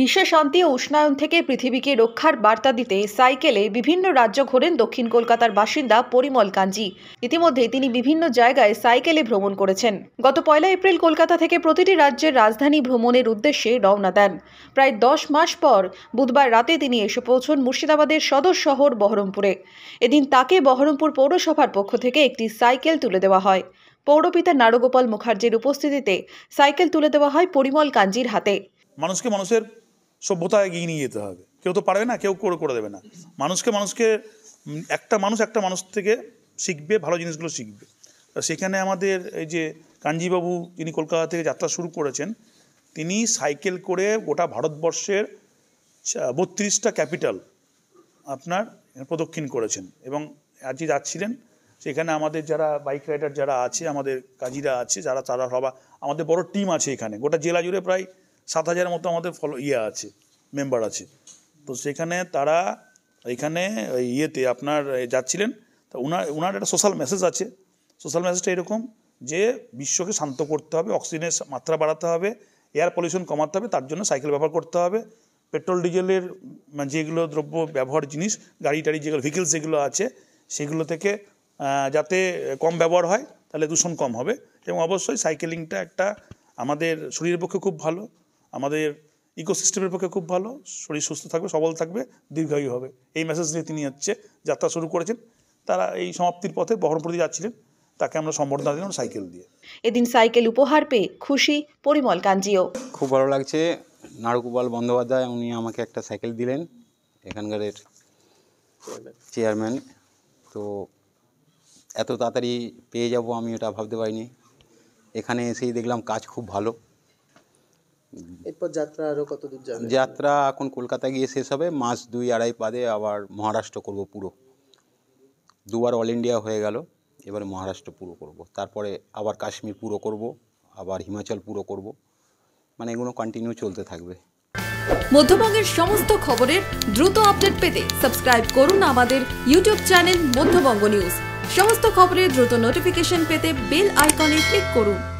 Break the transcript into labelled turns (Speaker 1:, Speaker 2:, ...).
Speaker 1: বিশ্ব শান্তি ও উষ্ণায়ন থেকে পৃথিবীকে রক্ষার বার্তা দিতে সাইকেলে বিভিন্ন রাজ্য ঘোরেন দক্ষিণ কলকাতার বাসিন্দা পরিমল কাঞ্জি ইতিমধ্যে তিনি বিভিন্ন জায়গায় সাইকেলে ভ্রমণ করেছেন গত পয়লা এপ্রিল কলকাতা থেকে প্রতিটি রাজ্যের রাজধানী ভ্রমণের উদ্দেশ্যে রওনা দেন প্রায় দশ মাস পর বুধবার রাতে তিনি এসে পৌঁছন মুর্শিদাবাদের সদর শহর বহরমপুরে এদিন তাকে বহরমপুর পৌরসভার পক্ষ থেকে একটি সাইকেল তুলে দেওয়া হয় পৌরপিতা নারগোপাল মুখার্জির উপস্থিতিতে সাইকেল তুলে দেওয়া হয় পরিমল কাঞ্জির হাতে
Speaker 2: মানুষকে মানুষের সভ্যতা এগিয়ে নিয়ে যেতে হবে কেউ তো পারবে না কেউ করে করে দেবে না মানুষকে মানুষকে একটা মানুষ একটা মানুষ থেকে শিখবে ভালো জিনিসগুলো শিখবে সেখানে আমাদের এই যে কাঞ্জিবাবু যিনি কলকাতা থেকে যাত্রা শুরু করেছেন তিনি সাইকেল করে গোটা ভারতবর্ষের বত্রিশটা ক্যাপিটাল আপনার প্রদক্ষিণ করেছেন এবং যে যাচ্ছিলেন সেখানে আমাদের যারা বাইক রাইডার যারা আছে আমাদের কাজীরা আছে যারা তারা সবা আমাদের বড় টিম আছে এখানে গোটা জেলা জুড়ে প্রায় সাত হাজারের মতো আমাদের ফলো ইয়ে আছে মেম্বার আছে তো সেখানে তারা এখানে ইয়েতে আপনার যাচ্ছিলেন তা ওনার ওনার একটা সোশ্যাল মেসেজ আছে সোশ্যাল মেসেজটা এরকম যে বিশ্বকে শান্ত করতে হবে অক্সিজেনের মাত্রা বাড়াতে হবে এয়ার পলিউশন কমাতে হবে তার জন্য সাইকেল ব্যবহার করতে হবে পেট্রোল ডিজেলের মানে যেগুলো দ্রব্য ব্যবহার জিনিস গাড়ি টাড়ি যেগুলো ভেহিকেলস যেগুলো আছে সেগুলো থেকে যাতে কম ব্যবহার হয় তাহলে দূষণ কম হবে এবং অবশ্যই সাইকেলিংটা একটা আমাদের শরীরের পক্ষে খুব ভালো আমাদের ইকোসিস্টেমের পক্ষে খুব ভালো শরীর সুস্থ থাকবে সবল থাকবে দীর্ঘায়ু হবে এই মেসেজ নিয়ে তিনি হচ্ছে যাত্রা শুরু করেছেন তারা এই সমাপ্তির পথে বহরমপুর দিয়ে যাচ্ছিলেন তাকে আমরা সম্বর্ধনা দিলাম সাইকেল দিয়ে
Speaker 1: এদিন সাইকেল উপহার পেয়ে খুশি পরিমল কাঞ্জিও
Speaker 3: খুব ভালো লাগছে নারুকুপাল বন্দ্যোপাধ্যায় উনি আমাকে একটা সাইকেল দিলেন এখানকার চেয়ারম্যান তো এত তাড়াতাড়ি পেয়ে যাব আমি এটা ভাবতে পারিনি এখানে এসেই দেখলাম কাজ খুব ভালো এরপর যাত্রা আরো কত যাবে যাত্রা এখন কলকাতা গিয়ে শেষ হবে মাস দুই আড়াই পাদে আবার মহারাষ্ট্র করব পুরো দুবার অল ইন্ডিয়া হয়ে গেল এবারে মহারাষ্ট্র পুরো করব তারপরে আবার কাশ্মীর পুরো করব আবার হিমাচল পুরো করব মানে এগুলো কন্টিনিউ চলতে থাকবে
Speaker 1: মধ্যবঙ্গের সমস্ত খবরের দ্রুত আপডেট পেতে সাবস্ক্রাইব করুন আমাদের ইউটিউব চ্যানেল মধ্যবঙ্গ নিউজ সমস্ত খবরের দ্রুত নোটিফিকেশন পেতে বেল আইকনে ক্লিক করুন